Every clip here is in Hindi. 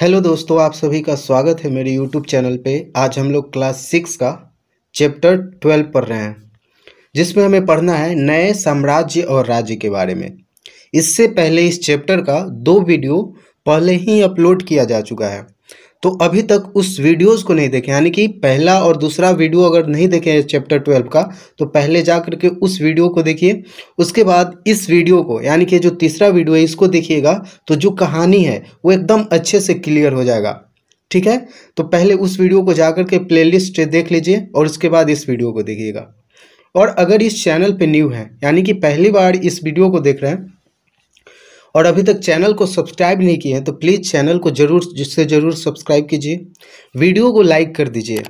हेलो दोस्तों आप सभी का स्वागत है मेरे यूट्यूब चैनल पे आज हम लोग क्लास सिक्स का चैप्टर ट्वेल्व पढ़ रहे हैं जिसमें हमें पढ़ना है नए साम्राज्य और राज्य के बारे में इससे पहले इस चैप्टर का दो वीडियो पहले ही अपलोड किया जा चुका है तो अभी तक उस वीडियोस को नहीं देखें यानी कि पहला और दूसरा वीडियो अगर नहीं देखें चैप्टर ट्वेल्व का तो पहले जा करके उस वीडियो को देखिए उसके बाद इस वीडियो को यानी कि जो तीसरा वीडियो है इसको देखिएगा तो जो कहानी है वो एकदम अच्छे से क्लियर हो जाएगा ठीक है तो पहले उस वीडियो को जा के प्लेलिस्ट देख लीजिए और उसके बाद इस वीडियो को देखिएगा और अगर इस चैनल पे न्यू है यानी कि पहली बार इस वीडियो को देख रहे हैं और अभी तक चैनल को सब्सक्राइब नहीं किए हैं तो प्लीज़ चैनल को जरूर जिससे ज़रूर सब्सक्राइब कीजिए वीडियो को लाइक कर दीजिए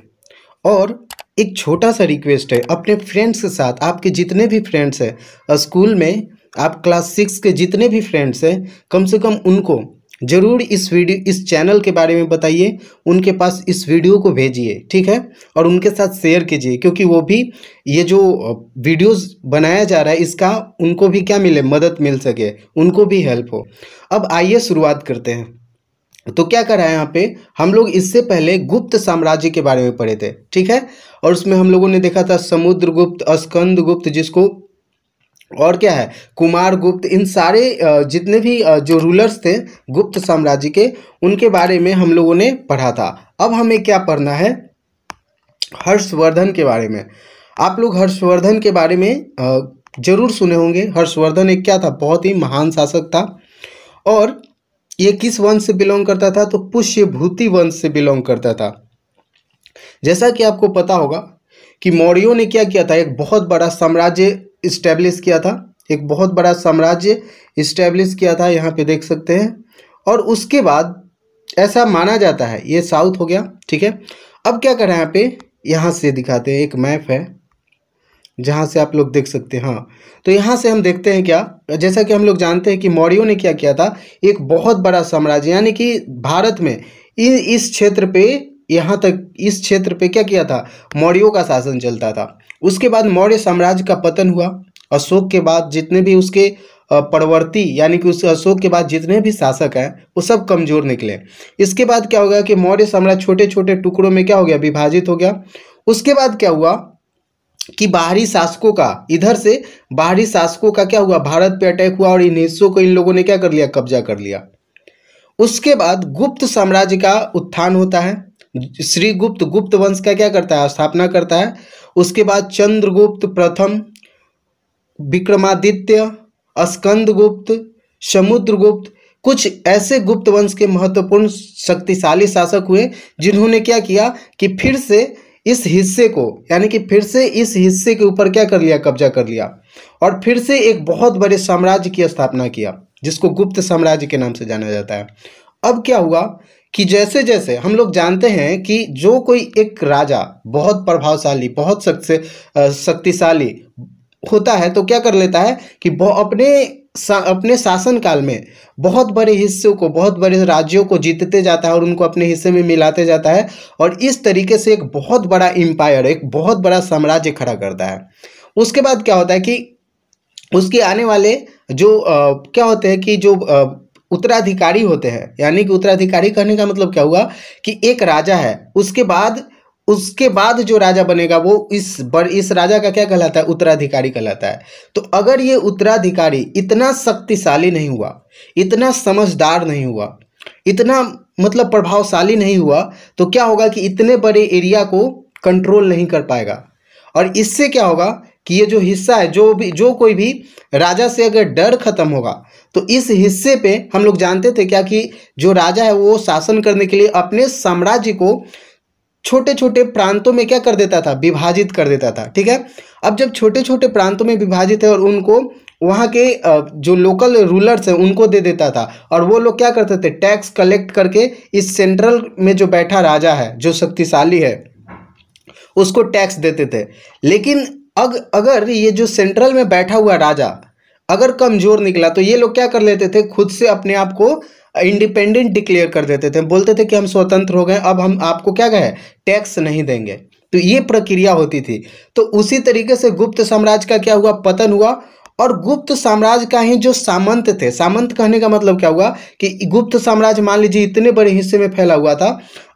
और एक छोटा सा रिक्वेस्ट है अपने फ्रेंड्स के साथ आपके जितने भी फ्रेंड्स हैं स्कूल में आप क्लास सिक्स के जितने भी फ्रेंड्स हैं कम से कम उनको ज़रूर इस वीडियो इस चैनल के बारे में बताइए उनके पास इस वीडियो को भेजिए ठीक है और उनके साथ शेयर कीजिए क्योंकि वो भी ये जो वीडियोस बनाया जा रहा है इसका उनको भी क्या मिले मदद मिल सके उनको भी हेल्प हो अब आइए शुरुआत करते हैं तो क्या कर रहा है यहाँ पे हम लोग इससे पहले गुप्त साम्राज्य के बारे में पढ़े थे ठीक है और उसमें हम लोगों ने देखा था समुद्र गुप्त स्कंद गुप्त जिसको और क्या है कुमार गुप्त इन सारे जितने भी जो रूलर्स थे गुप्त साम्राज्य के उनके बारे में हम लोगों ने पढ़ा था अब हमें क्या पढ़ना है हर्षवर्धन के बारे में आप लोग हर्षवर्धन के बारे में जरूर सुने होंगे हर्षवर्धन एक क्या था बहुत ही महान शासक था और ये किस वंश से बिलोंग करता था तो पुष्यभूति वंश से बिलोंग करता था जैसा कि आपको पता होगा कि मौर्यों ने क्या किया था एक बहुत बड़ा साम्राज्य इस्टेब्लिश किया था एक बहुत बड़ा साम्राज्य इस्टेब्लिश किया था यहाँ पे देख सकते हैं और उसके बाद ऐसा माना जाता है ये साउथ हो गया ठीक है अब क्या करें यहाँ पे यहाँ से दिखाते हैं एक मैप है जहाँ से आप लोग देख सकते हैं हाँ तो यहाँ से हम देखते हैं क्या जैसा कि हम लोग जानते हैं कि मौर्यों ने क्या किया था एक बहुत बड़ा साम्राज्य यानी कि भारत में इस क्षेत्र पे यहाँ तक इस क्षेत्र पे क्या किया था मौर्यों का शासन चलता था उसके बाद मौर्य साम्राज्य का पतन हुआ अशोक के बाद जितने भी उसके परवर्ती यानी कि उस अशोक के बाद जितने भी शासक हैं वो सब कमजोर निकले इसके बाद क्या हो गया कि मौर्य साम्राज्य छोटे छोटे टुकड़ों में क्या हो गया विभाजित हो गया उसके बाद क्या हुआ कि बाहरी शासकों का इधर से बाहरी शासकों का क्या हुआ भारत पे अटैक हुआ और इन हिस्सों को इन लोगों ने क्या कर लिया कब्जा कर लिया उसके बाद गुप्त साम्राज्य का उत्थान होता है श्रीगुप्त गुप्त वंश का क्या करता है स्थापना करता है उसके बाद चंद्रगुप्त प्रथम विक्रमादित्य स्कंदगुप्त समुद्रगुप्त कुछ ऐसे गुप्त वंश के महत्वपूर्ण शक्तिशाली शासक हुए जिन्होंने क्या किया कि फिर से इस हिस्से को यानी कि फिर से इस हिस्से के ऊपर क्या कर लिया कब्जा कर लिया और फिर से एक बहुत बड़े साम्राज्य की स्थापना किया जिसको गुप्त साम्राज्य के नाम से जाना जाता है अब क्या हुआ कि जैसे जैसे हम लोग जानते हैं कि जो कोई एक राजा बहुत प्रभावशाली बहुत शक्तिशाली होता है तो क्या कर लेता है कि अपने सा, अपने शासन काल में बहुत बड़े हिस्सों को बहुत बड़े राज्यों को जीतते जाता है और उनको अपने हिस्से में मिलाते जाता है और इस तरीके से एक बहुत बड़ा एम्पायर एक बहुत बड़ा साम्राज्य खड़ा करता है उसके बाद क्या होता है कि उसके आने वाले जो आ, क्या होते हैं कि जो आ, उत्तराधिकारी होते हैं यानी कि उत्तराधिकारी कहने का मतलब क्या हुआ कि एक राजा है उसके बाद उसके बाद जो राजा बनेगा वो इस बर इस राजा का क्या कहलाता है उत्तराधिकारी कहलाता है तो अगर ये उत्तराधिकारी इतना शक्तिशाली नहीं हुआ इतना समझदार नहीं हुआ इतना मतलब प्रभावशाली नहीं हुआ तो क्या होगा कि इतने बड़े एरिया को कंट्रोल नहीं कर पाएगा और इससे क्या होगा कि ये जो हिस्सा है जो भी जो कोई भी राजा से अगर डर खत्म होगा तो इस हिस्से पे हम लोग जानते थे क्या कि जो राजा है वो शासन करने के लिए अपने साम्राज्य को छोटे छोटे प्रांतों में क्या कर देता था विभाजित कर देता था ठीक है अब जब छोटे छोटे प्रांतों में विभाजित है और उनको वहाँ के जो लोकल रूलर्स हैं उनको दे देता था और वो लोग क्या करते थे टैक्स कलेक्ट करके इस सेंट्रल में जो बैठा राजा है जो शक्तिशाली है उसको टैक्स देते थे लेकिन अग अगर ये जो सेंट्रल में बैठा हुआ राजा अगर कमज़ोर निकला तो ये लोग क्या कर लेते थे खुद से अपने आप को इंडिपेंडेंट डिक्लेयर कर देते थे बोलते थे कि हम स्वतंत्र हो गए अब हम आपको क्या कहे टैक्स नहीं देंगे तो ये प्रक्रिया होती थी तो उसी तरीके से गुप्त साम्राज्य का क्या हुआ पतन हुआ और गुप्त साम्राज्य का ही जो सामंत थे सामंत कहने का मतलब क्या हुआ कि गुप्त साम्राज्य मान लीजिए इतने बड़े हिस्से में फैला हुआ था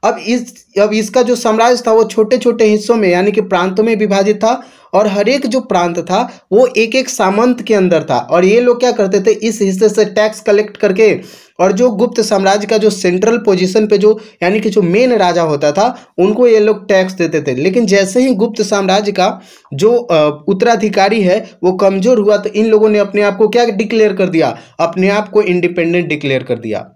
अब इस अब इसका जो साम्राज्य था वो छोटे छोटे हिस्सों में यानी कि प्रांतों में विभाजित था और हर एक जो प्रांत था वो एक एक सामंत के अंदर था और ये लोग क्या करते थे इस हिस्से से टैक्स कलेक्ट करके और जो गुप्त साम्राज्य का जो सेंट्रल पोजीशन पे जो यानी कि जो मेन राजा होता था उनको ये लोग टैक्स देते थे लेकिन जैसे ही गुप्त साम्राज्य का जो उत्तराधिकारी है वो कमज़ोर हुआ तो इन लोगों ने अपने आप को क्या डिक्लेयर कर दिया अपने आप को इंडिपेंडेंट डिक्लेयर कर दिया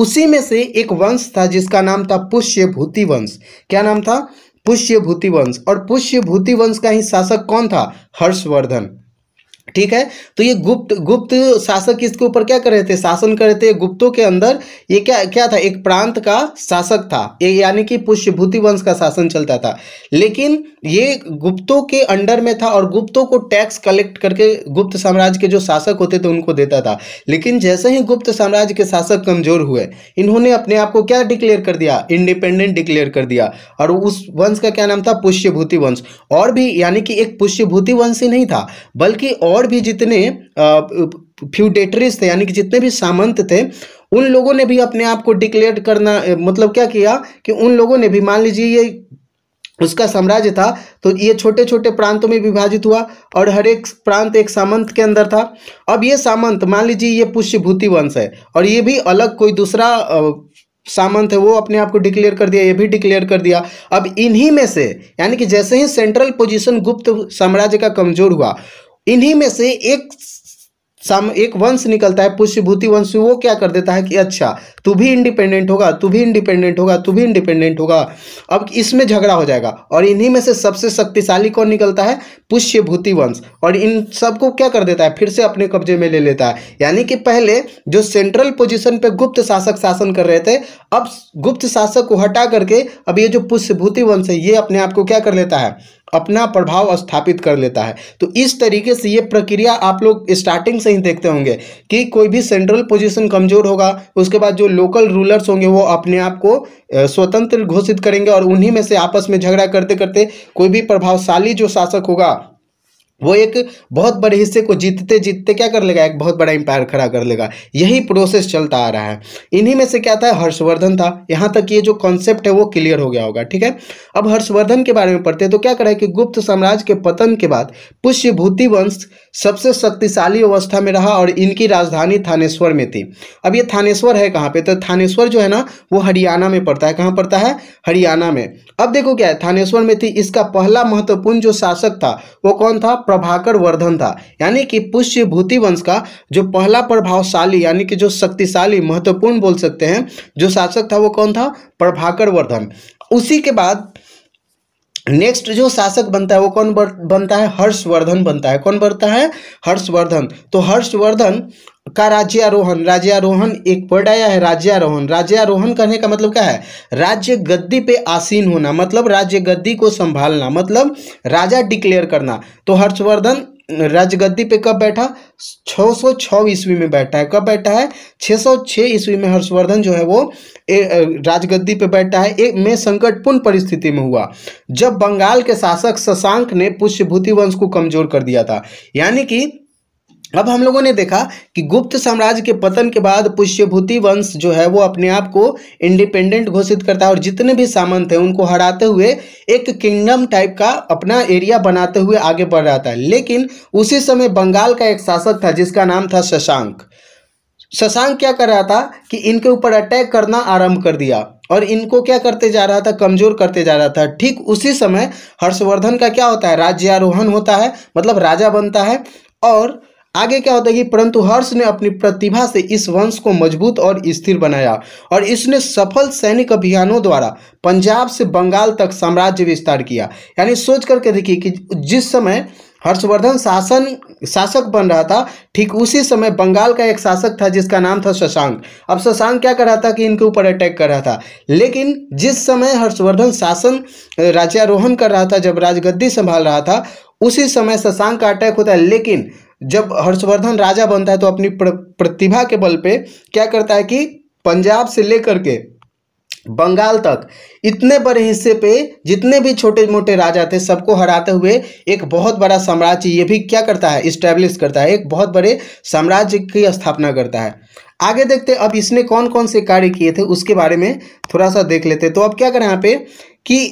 उसी में से एक वंश था जिसका नाम था पुष्यभूति वंश क्या नाम था पुष्यभूति वंश और पुष्यभूति वंश का ही शासक कौन था हर्षवर्धन ठीक है तो ये गुप्त गुप्त शासक इसके ऊपर क्या कर रहे थे शासन कर रहे थे गुप्तों के अंदर ये क्या क्या था एक प्रांत का शासक था ये यानी कि पुष्यभूति वंश का शासन चलता था लेकिन ये गुप्तों के अंडर में था और गुप्तों को टैक्स कलेक्ट करके गुप्त साम्राज्य के जो शासक होते थे उनको देता था लेकिन जैसे ही गुप्त साम्राज्य के शासक कमजोर हुए इन्होंने अपने आप को क्या डिक्लेयर कर दिया इंडिपेंडेंट डिक्लेयर कर दिया और उस वंश का क्या नाम था पुष्यभूति वंश और भी यानी कि एक पुष्यभूति वंश ही नहीं था बल्कि और और भी जितने फ्यूडेटरीज थे यानी कि जितने भी सामंत थे उन लोगों ने भी अपने आप को डिक्लेयर करना मतलब क्या किया कि उन लोगों ने भी मान लीजिए ये उसका साम्राज्य था तो ये छोटे छोटे प्रांतों में विभाजित हुआ और हर एक प्रांत एक सामंत के अंदर था अब ये सामंत मान लीजिए ये पुष्यभूति वंश है और ये भी अलग कोई दूसरा सामंत है वो अपने आप को डिक्लेयर कर दिया ये भी डिक्लेयर कर दिया अब इन्हीं में से यानी कि जैसे ही सेंट्रल पोजीशन गुप्त साम्राज्य का कमजोर हुआ इन्हीं में से एक साम एक वंश निकलता है पुष्यभूति वंश वो क्या कर देता है कि अच्छा तू भी इंडिपेंडेंट होगा तू भी इंडिपेंडेंट होगा तू भी इंडिपेंडेंट होगा अब इसमें झगड़ा हो जाएगा और इन्हीं में से सबसे शक्तिशाली कौन निकलता है पुष्यभूति वंश और इन सबको क्या कर देता है फिर से अपने कब्जे में ले लेता है यानी कि पहले जो सेंट्रल पोजिशन पर गुप्त शासक शासन कर रहे थे अब गुप्त शासक को हटा करके अब ये जो पुष्यभूति वंश है ये अपने आप को क्या कर लेता है अपना प्रभाव स्थापित कर लेता है तो इस तरीके से ये प्रक्रिया आप लोग स्टार्टिंग से ही देखते होंगे कि कोई भी सेंट्रल पोजीशन कमज़ोर होगा उसके बाद जो लोकल रूलर्स होंगे वो अपने आप को स्वतंत्र घोषित करेंगे और उन्हीं में से आपस में झगड़ा करते करते कोई भी प्रभावशाली जो शासक होगा वो एक बहुत बड़े हिस्से को जीतते जीतते क्या कर लेगा एक बहुत बड़ा एम्पायर खड़ा कर लेगा यही प्रोसेस चलता आ रहा है इन्हीं में से क्या था हर्षवर्धन था यहाँ तक ये जो कॉन्सेप्ट है वो क्लियर हो गया होगा ठीक है अब हर्षवर्धन के बारे में पढ़ते हैं तो क्या करा कि गुप्त साम्राज्य के पतन के बाद पुष्यभूति वंश सबसे शक्तिशाली अवस्था में रहा और इनकी राजधानी थानेश्वर में थी अब ये थानेश्वर है कहाँ पर तो थानेश्वर जो है ना वो हरियाणा में पड़ता है कहाँ पड़ता है हरियाणा में अब देखो क्या है थानेश्वर में थी इसका पहला महत्वपूर्ण जो शासक था वो कौन था प्रभाकर वर्धन था यानी कि भूति वंश का जो पहला प्रभावशाली यानी कि जो शक्तिशाली महत्वपूर्ण बोल सकते हैं जो शासक था वो कौन था प्रभाकर वर्धन उसी के बाद नेक्स्ट जो शासक बनता है वो कौन बनता है हर्षवर्धन बनता है कौन बनता है हर्षवर्धन तो हर्षवर्धन का राज्यारोहण राज्यारोहण एक वर्ड आया है राज्यारोहण राज्यारोहण करने का मतलब क्या है राज्य गद्दी पे आसीन होना मतलब राज्य गद्दी को संभालना मतलब राजा डिक्लेयर करना तो हर्षवर्धन राजगद्दी पे कब बैठा 606 ईस्वी में बैठा है कब बैठा है 606 ईस्वी में हर्षवर्धन जो है वो राजगद्दी पे बैठा है एक में संकटपूर्ण परिस्थिति में हुआ जब बंगाल के शासक शशांक ने पुष्यभूति वंश को कमजोर कर दिया था यानी कि अब हम लोगों ने देखा कि गुप्त साम्राज्य के पतन के बाद पुष्यभूति वंश जो है वो अपने आप को इंडिपेंडेंट घोषित करता है और जितने भी सामंत थे उनको हराते हुए एक किंगडम टाइप का अपना एरिया बनाते हुए आगे बढ़ रहा था लेकिन उसी समय बंगाल का एक शासक था जिसका नाम था शशांक शशांक क्या कर रहा था कि इनके ऊपर अटैक करना आरंभ कर दिया और इनको क्या करते जा रहा था कमजोर करते जा रहा था ठीक उसी समय हर्षवर्धन का क्या होता है राज्यारोहण होता है मतलब राजा बनता है और आगे क्या होता है कि परंतु हर्ष ने अपनी प्रतिभा से इस वंश को मजबूत और स्थिर बनाया और इसने सफल सैनिक अभियानों द्वारा पंजाब से बंगाल तक साम्राज्य विस्तार किया यानी सोच करके देखिए कि जिस समय हर्षवर्धन शासन शासक बन रहा था ठीक उसी समय बंगाल का एक शासक था जिसका नाम था शशांक अब शशांक क्या कर रहा था कि इनके ऊपर अटैक कर रहा था लेकिन जिस समय हर्षवर्धन शासन राज्यारोहण कर रहा था जब राजगद्दी संभाल रहा था उसी समय शशांक का अटैक होता है लेकिन जब हर्षवर्धन राजा बनता है तो अपनी प्र, प्रतिभा के बल पे क्या करता है कि पंजाब से लेकर के बंगाल तक इतने बड़े हिस्से पे जितने भी छोटे मोटे राजा थे सबको हराते हुए एक बहुत बड़ा साम्राज्य ये भी क्या करता है इस्टेब्लिश करता है एक बहुत बड़े साम्राज्य की स्थापना करता है आगे देखते अब इसने कौन कौन से कार्य किए थे उसके बारे में थोड़ा सा देख लेते तो अब क्या करें यहाँ पे कि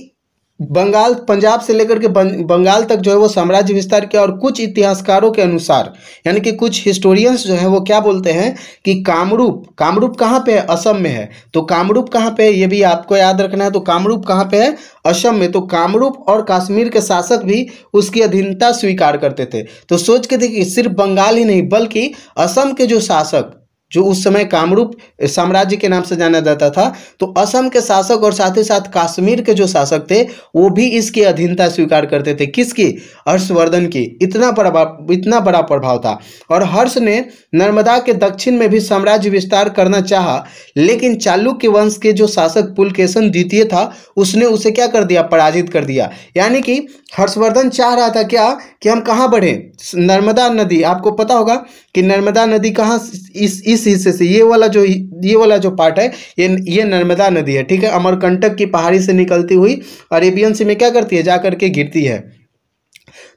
बंगाल पंजाब से लेकर के बंगाल तक जो है वो साम्राज्य विस्तार किया और कुछ इतिहासकारों के अनुसार यानी कि कुछ हिस्टोरियंस जो है वो क्या बोलते हैं कि कामरूप कामरूप कहाँ पे है असम में है तो कामरूप कहाँ पे है ये भी आपको याद रखना है तो कामरूप कहाँ पे है असम में तो कामरूप और कश्मीर के शासक भी उसकी अधीनता स्वीकार करते थे तो सोच के देखिए सिर्फ बंगाल ही नहीं बल्कि असम के जो शासक जो उस समय कामरूप साम्राज्य के नाम से जाना जाता था तो असम के शासक और साथ ही साथ कश्मीर के जो शासक थे वो भी इसकी अधीनता स्वीकार करते थे किसकी हर्षवर्धन की इतना बड़ा इतना बड़ा प्रभाव था और हर्ष ने नर्मदा के दक्षिण में भी साम्राज्य विस्तार करना चाहा लेकिन चालुक्य वंश के जो शासक पुलकेशन द्वितीय था उसने उसे क्या कर दिया पराजित कर दिया यानी कि हर्षवर्धन चाह रहा था क्या कि हम कहाँ बढ़ें नर्मदा नदी आपको पता होगा कि नर्मदा नदी कहाँ इस इस हिस्से से ये वाला जो ये वाला जो पार्ट है ये ये नर्मदा नदी है ठीक है अमरकंटक की पहाड़ी से निकलती हुई अरेबियन सी में क्या करती है जा करके गिरती है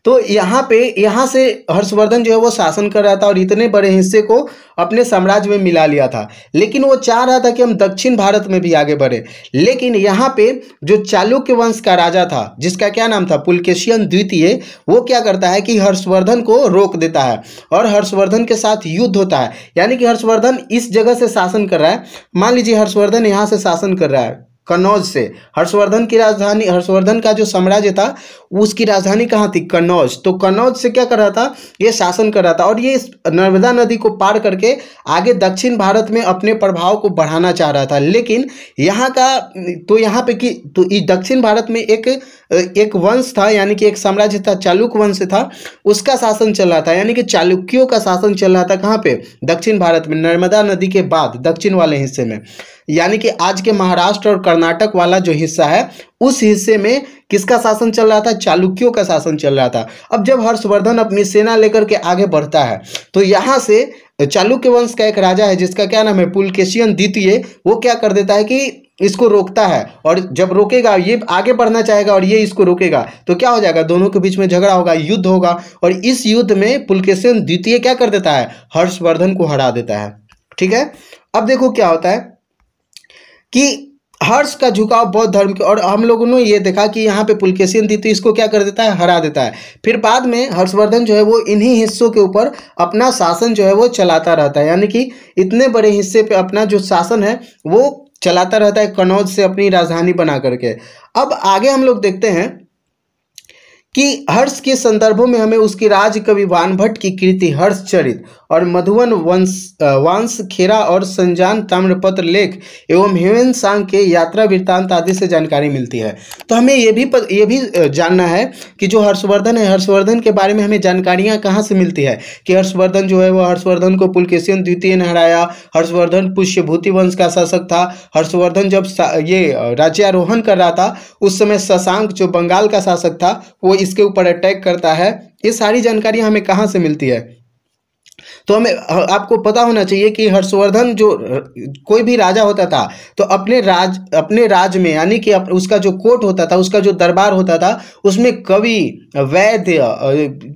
तो यहाँ पे यहाँ से हर्षवर्धन जो है वो शासन कर रहा था और इतने बड़े हिस्से को अपने साम्राज्य में मिला लिया था लेकिन वो चाह रहा था कि हम दक्षिण भारत में भी आगे बढ़े लेकिन यहाँ पे जो चालुक्य वंश का राजा था जिसका क्या नाम था पुलकेशियन द्वितीय वो क्या करता है कि हर्षवर्धन को रोक देता है और हर्षवर्धन के साथ युद्ध होता है यानी कि हर्षवर्धन इस जगह से शासन कर रहा है मान लीजिए हर्षवर्धन यहाँ से शासन कर रहा है कन्नौज से हर्षवर्धन की राजधानी हर्षवर्धन का जो साम्राज्य था उसकी राजधानी कहाँ थी कन्नौज तो कन्नौज से क्या कर रहा था ये शासन कर रहा था और ये नर्मदा नदी को पार करके आगे दक्षिण भारत में अपने प्रभाव को बढ़ाना चाह रहा था लेकिन यहाँ का तो यहाँ पे कि तो दक्षिण भारत में एक एक वंश था यानी कि एक साम्राज्य था चालुक्य वंश था उसका शासन चल रहा था यानी कि चालुक्यों का शासन चल रहा था कहाँ पे दक्षिण भारत में नर्मदा नदी के बाद दक्षिण वाले हिस्से में यानी कि आज के महाराष्ट्र और कर्नाटक वाला जो हिस्सा है उस हिस्से में किसका शासन चल रहा था चालुक्यों का शासन चल रहा था अब जब हर्षवर्धन अपनी सेना लेकर के आगे बढ़ता है तो यहाँ से चालुक्य वंश का एक राजा है जिसका क्या नाम है पुलकेशियन द्वितीय वो क्या कर देता है कि इसको रोकता है और जब रोकेगा ये आगे बढ़ना चाहेगा और ये इसको रोकेगा तो क्या हो जाएगा दोनों के बीच में झगड़ा होगा युद्ध होगा और इस युद्ध में पुलकेशन द्वितीय क्या कर देता है हर्षवर्धन को हरा देता है ठीक है अब देखो क्या होता है कि हर्ष का झुकाव बौद्ध धर्म के और हम लोगों ने ये देखा कि यहाँ पे पुलकेशियन दी तो इसको क्या कर देता है हरा देता है फिर बाद में हर्षवर्धन जो है वो इन्हीं हिस्सों के ऊपर अपना शासन जो है वो चलाता रहता है यानी कि इतने बड़े हिस्से पे अपना जो शासन है वो चलाता रहता है कनौज से अपनी राजधानी बना करके अब आगे हम लोग देखते हैं कि हर्ष के संदर्भों में हमें उसकी राज कवि वानभट्ट की कृति हर्षचरित और मधुवन वंश वंश खेरा और संजान ताम्रपत्र लेख एवं हेमन सांग के यात्रा वृत्तांत आदि से जानकारी मिलती है तो हमें ये भी पत, ये भी जानना है कि जो हर्षवर्धन है हर्षवर्धन के बारे में हमें जानकारियाँ कहाँ से मिलती है कि हर्षवर्धन जो है वह हर्षवर्धन को पुलकेशियन द्वितीय ने हराया हर्षवर्धन पुष्यभूति वंश का शासक था हर्षवर्धन जब ये राज्यारोहण कर रहा था उस समय शशांक जो बंगाल का शासक था वो इसके ऊपर अटैक करता है ये सारी जानकारी हमें कहाँ से मिलती है तो हमें आपको पता होना चाहिए कि हर्षवर्धन जो कोई भी राजा होता था तो अपने राज अपने राज में यानी कि उसका जो कोर्ट होता था उसका जो दरबार होता था उसमें कवि वैद्य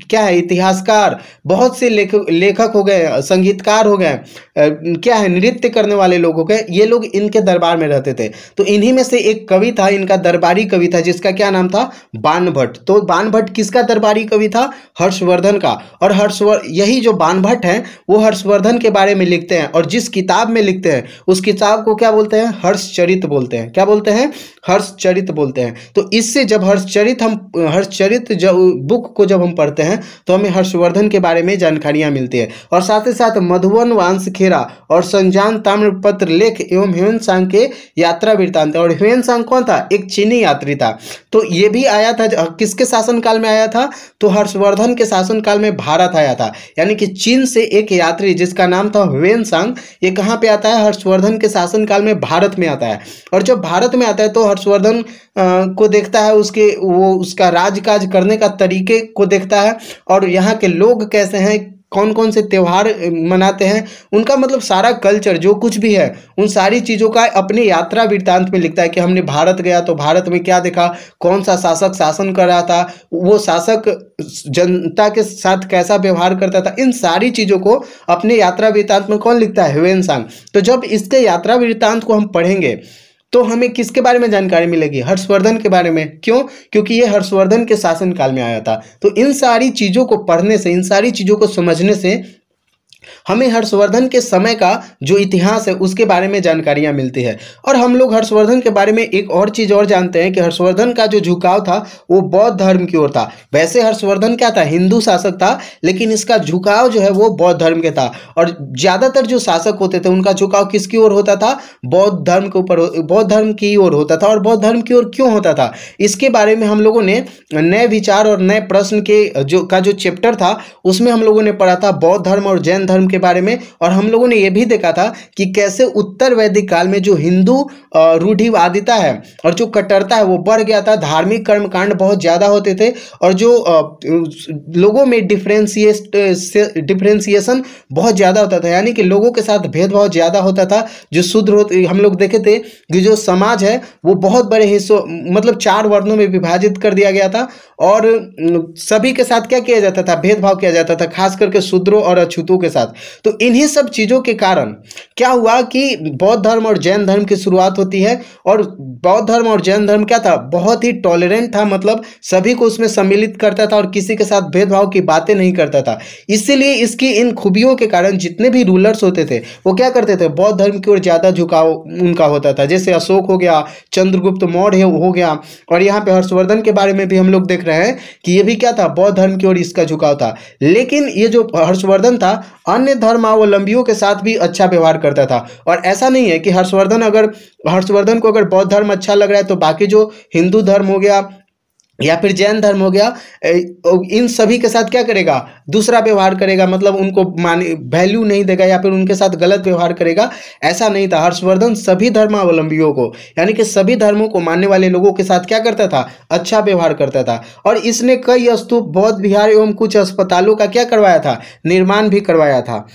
क्या है इतिहासकार बहुत से लेख लेखक हो गए संगीतकार हो गए क्या है नृत्य करने वाले लोग हो गए ये लोग इनके दरबार में रहते थे तो इन्हीं में से एक कवि था इनका दरबारी कवि था जिसका क्या नाम था बानभट्ट तो बानभट्ट किसका दरबारी कवि था हर्षवर्धन का और हर्षवर् यही जो बानभट्ट भट्ट हैं वो हर्षवर्धन के बारे में लिखते हैं और जिस किताब में लिखते हैं उस किताब को क्या बोलते हैं हर्षचरित बोलते हैं क्या बोलते हैं हर्षचरित बोलते हैं तो इससे जब हर्षचरित हम हर्षचरित जब बुक को जब हम पढ़ते हैं तो हमें हर्षवर्धन के बारे में जानकारियाँ मिलती है और साथ ही साथ मधुवन वांसखेरा और संजान ताम्रपत्र लेख एवं हेमंत सांग के यात्रा वृत्तांत और हेमंत सांग कौन था एक चीनी यात्री था तो ये भी आया था किसके शासनकाल में आया था तो हर्षवर्धन के शासनकाल में भारत आया था यानी कि चीन चीन से एक यात्री जिसका नाम था वेन सांग ये कहाँ पे आता है हर्षवर्धन के शासनकाल में भारत में आता है और जब भारत में आता है तो हर्षवर्धन को देखता है उसके वो उसका राजकाज करने का तरीके को देखता है और यहाँ के लोग कैसे हैं कौन कौन से त्यौहार मनाते हैं उनका मतलब सारा कल्चर जो कुछ भी है उन सारी चीज़ों का अपने यात्रा वृत्तांत में लिखता है कि हमने भारत गया तो भारत में क्या देखा कौन सा शासक शासन कर रहा था वो शासक जनता के साथ कैसा व्यवहार करता था इन सारी चीज़ों को अपने यात्रा वृत्तांत में कौन लिखता है हेवेन सांग तो जब इसके यात्रा वृत्तांत को हम पढ़ेंगे तो हमें किसके बारे में जानकारी मिलेगी हर्षवर्धन के बारे में क्यों क्योंकि ये हर्षवर्धन के शासनकाल में आया था तो इन सारी चीज़ों को पढ़ने से इन सारी चीज़ों को समझने से हमें हर्षवर्धन के समय का जो इतिहास है उसके बारे में जानकारियां मिलती है और हम लोग हर्षवर्धन के बारे में एक और चीज़ और जानते हैं कि हर्षवर्धन का जो झुकाव था वो बौद्ध धर्म की ओर था वैसे हर्षवर्धन क्या था हिंदू शासक था लेकिन इसका झुकाव जो है वो बौद्ध धर्म के था और ज़्यादातर जो शासक होते थे उनका झुकाव किसकी ओर होता था बौद्ध धर्म के ऊपर बौद्ध धर्म की ओर होता था और बौद्ध धर्म की ओर क्यों होता था इसके बारे में हम लोगों ने नए विचार और नए प्रश्न के जो का जो चैप्टर था उसमें हम लोगों ने पढ़ा था बौद्ध धर्म और जैन धर्म धर्म के बारे में और हम लोगों ने यह भी देखा था कि कैसे उत्तर वैदिक काल में जो हिंदू रूढ़िवादिता है और जो कट्टरता है वो बढ़ गया था धार्मिक कर्मकांड बहुत ज़्यादा होते थे और जो लोगों में डिफ्रेंसीस डिफ्रेंसिएशन बहुत ज़्यादा होता था यानी कि लोगों के साथ भेदभाव ज़्यादा होता था जो शुद्ध हम लोग देखे थे कि जो समाज है वो बहुत बड़े हिस्सों मतलब चार वर्णों में विभाजित कर दिया गया था और सभी के साथ क्या किया जाता था भेदभाव किया जाता था खास करके शूद्रों और अछूतों के साथ साथ तो इन्हीं सब चीज़ों के कारण क्या हुआ कि बौद्ध धर्म और जैन धर्म की शुरुआत होती है और बौद्ध धर्म और जैन धर्म क्या था बहुत ही टॉलरेंट था मतलब सभी को उसमें सम्मिलित करता था और किसी के साथ भेदभाव की बातें नहीं करता था इसीलिए इसकी इन खूबियों के कारण जितने भी रूलर्स होते थे वो क्या करते थे बौद्ध धर्म की ओर ज़्यादा झुकाव उनका होता था जैसे अशोक हो गया चंद्रगुप्त मौर्य हो गया और यहाँ पर हर्षवर्धन के बारे में भी हम लोग देख रहे हैं कि ये भी क्या था बौद्ध धर्म की ओर इसका झुकाव था लेकिन ये जो हर्षवर्धन था अन्य धर्मावलंबियों के साथ भी अच्छा व्यवहार करता था और ऐसा नहीं है कि हर्षवर्धन अगर हर्षवर्धन को अगर बौद्ध धर्म अच्छा लग रहा है तो बाकी जो हिंदू धर्म हो गया या फिर जैन धर्म हो गया इन सभी के साथ क्या करेगा दूसरा व्यवहार करेगा मतलब उनको मान वैल्यू नहीं देगा या फिर उनके साथ गलत व्यवहार करेगा ऐसा नहीं था हर्षवर्धन सभी धर्मावलंबियों को यानी कि सभी धर्मों को मानने वाले लोगों के साथ क्या करता था अच्छा व्यवहार करता था और इसने कई स्तूप बौद्ध विहार एवं कुछ अस्पतालों का क्या करवाया था निर्माण भी करवाया था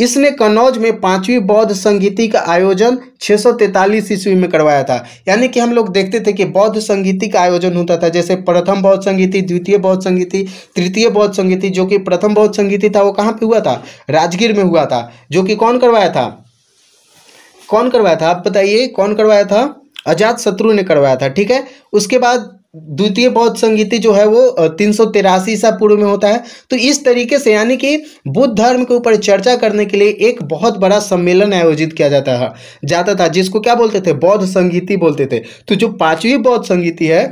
इसने कन्नौज में पांचवी बौद्ध संगीति का आयोजन 643 ईस्वी में करवाया था यानी कि हम लोग देखते थे कि बौद्ध संगीति का आयोजन होता था जैसे प्रथम बौद्ध संगीति द्वितीय बौद्ध संगीति तृतीय बौद्ध संगीति जो कि प्रथम बौद्ध संगीति था वो कहाँ पे हुआ था राजगीर में हुआ था जो कि कौन करवाया था कौन करवाया था आप बताइए कौन करवाया था अजात शत्रु ने करवाया था ठीक है उसके बाद द्वितीय बौद्ध संगीति जो है वो तीन सौ तिरासी ईसा पूर्व में होता है तो इस तरीके से यानी कि बुद्ध धर्म के ऊपर चर्चा करने के लिए एक बहुत बड़ा सम्मेलन आयोजित किया जाता है जाता था जिसको क्या बोलते थे बौद्ध संगीति बोलते थे तो जो पांचवी बौद्ध संगीति है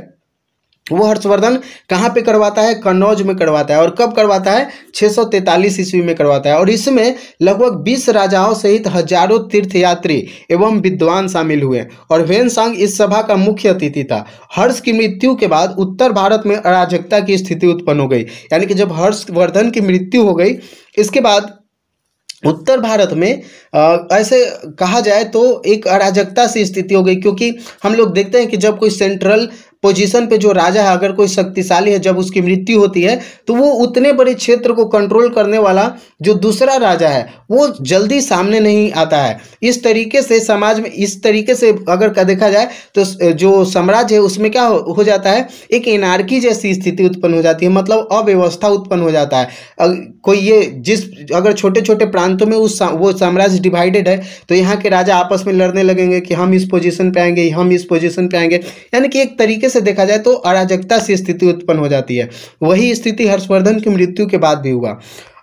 वो हर्षवर्धन कहाँ पे करवाता है कन्नौज में करवाता है और कब करवाता है 643 ईस्वी में करवाता है और इसमें लगभग 20 राजाओं सहित हजारों तीर्थयात्री एवं विद्वान शामिल हुए और वेनसांग इस सभा का मुख्य अतिथि था हर्ष की मृत्यु के बाद उत्तर भारत में अराजकता की स्थिति उत्पन्न हो गई यानी कि जब हर्षवर्धन की मृत्यु हो गई इसके बाद उत्तर भारत में आ, ऐसे कहा जाए तो एक अराजकता सी स्थिति हो गई क्योंकि हम लोग देखते हैं कि जब कोई सेंट्रल पोजीशन पे जो राजा है अगर कोई शक्तिशाली है जब उसकी मृत्यु होती है तो वो उतने बड़े क्षेत्र को कंट्रोल करने वाला जो दूसरा राजा है वो जल्दी सामने नहीं आता है इस तरीके से समाज में इस तरीके से अगर का देखा जाए तो जो साम्राज्य है उसमें क्या हो जाता है एक एनार्की जैसी स्थिति उत्पन्न हो जाती है मतलब अव्यवस्था उत्पन्न हो जाता है कोई ये जिस अगर छोटे छोटे प्रांतों में उस वो साम्राज्य डिवाइडेड है तो यहाँ के राजा आपस में लड़ने लगेंगे कि हम इस पोजिशन पर आएंगे हम इस पोजिशन पर आएंगे यानी कि एक तरीके से देखा जाए तो अराजकता सी स्थिति उत्पन्न हो जाती है वही स्थिति हर्षवर्धन की मृत्यु के बाद भी हुआ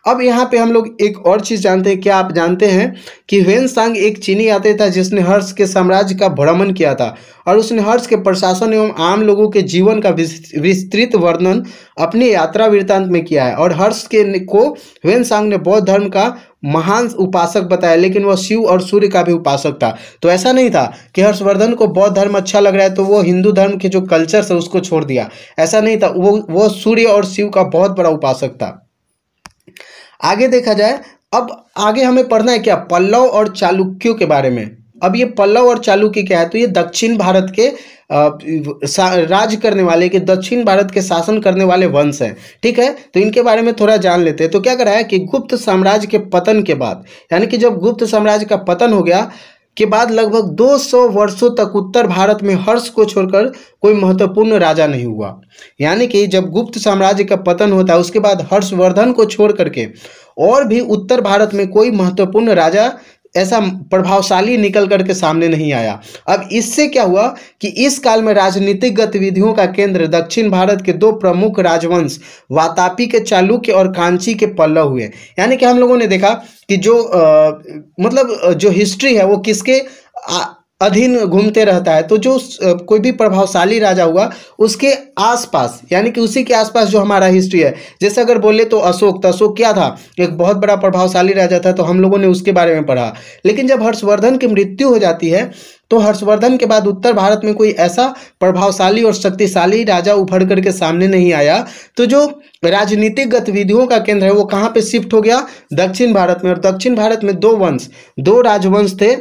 अब यहाँ पे हम लोग एक और चीज़ जानते हैं क्या आप जानते हैं कि वेन सांग एक चीनी आते था जिसने हर्ष के साम्राज्य का भ्रमण किया था और उसने हर्ष के प्रशासन एवं आम लोगों के जीवन का विस्तृत वर्णन अपनी यात्रा वृत्तांत में किया है और हर्ष के को वेन सांग ने बौद्ध धर्म का महान उपासक बताया लेकिन वह शिव और सूर्य का भी उपासक था तो ऐसा नहीं था कि हर्षवर्धन को बौद्ध धर्म अच्छा लग रहा है तो वो हिंदू धर्म के जो कल्चर है उसको छोड़ दिया ऐसा नहीं था वो वो सूर्य और शिव का बहुत बड़ा उपासक था आगे देखा जाए अब आगे हमें पढ़ना है क्या पल्लव और चालुक्यों के बारे में अब ये पल्लव और चालुक्य क्या है तो ये दक्षिण भारत के राज करने वाले के दक्षिण भारत के शासन करने वाले वंश हैं ठीक है तो इनके बारे में थोड़ा जान लेते हैं तो क्या कराया कि गुप्त साम्राज्य के पतन के बाद यानी कि जब गुप्त साम्राज्य का पतन हो गया के बाद लगभग 200 वर्षों तक उत्तर भारत में हर्ष को छोड़कर कोई महत्वपूर्ण राजा नहीं हुआ यानी कि जब गुप्त साम्राज्य का पतन होता है उसके बाद हर्षवर्धन को छोड़ करके और भी उत्तर भारत में कोई महत्वपूर्ण राजा ऐसा प्रभावशाली निकल करके सामने नहीं आया अब इससे क्या हुआ कि इस काल में राजनीतिक गतिविधियों का केंद्र दक्षिण भारत के दो प्रमुख राजवंश वातापी के चालुक्य और कांची के पल्लव हुए यानी कि हम लोगों ने देखा कि जो आ, मतलब जो हिस्ट्री है वो किसके आ, अधीन घूमते रहता है तो जो कोई भी प्रभावशाली राजा हुआ उसके आसपास यानी कि उसी के आसपास जो हमारा हिस्ट्री है जैसे अगर बोले तो अशोक तो अशोक क्या था एक बहुत बड़ा प्रभावशाली राजा था तो हम लोगों ने उसके बारे में पढ़ा लेकिन जब हर्षवर्धन की मृत्यु हो जाती है तो हर्षवर्धन के बाद उत्तर भारत में कोई ऐसा प्रभावशाली और शक्तिशाली राजा उभर करके सामने नहीं आया तो जो राजनीतिक गतिविधियों का केंद्र है वो कहाँ पे शिफ्ट हो गया दक्षिण भारत में और दक्षिण भारत में दो वंश दो राजवंश थे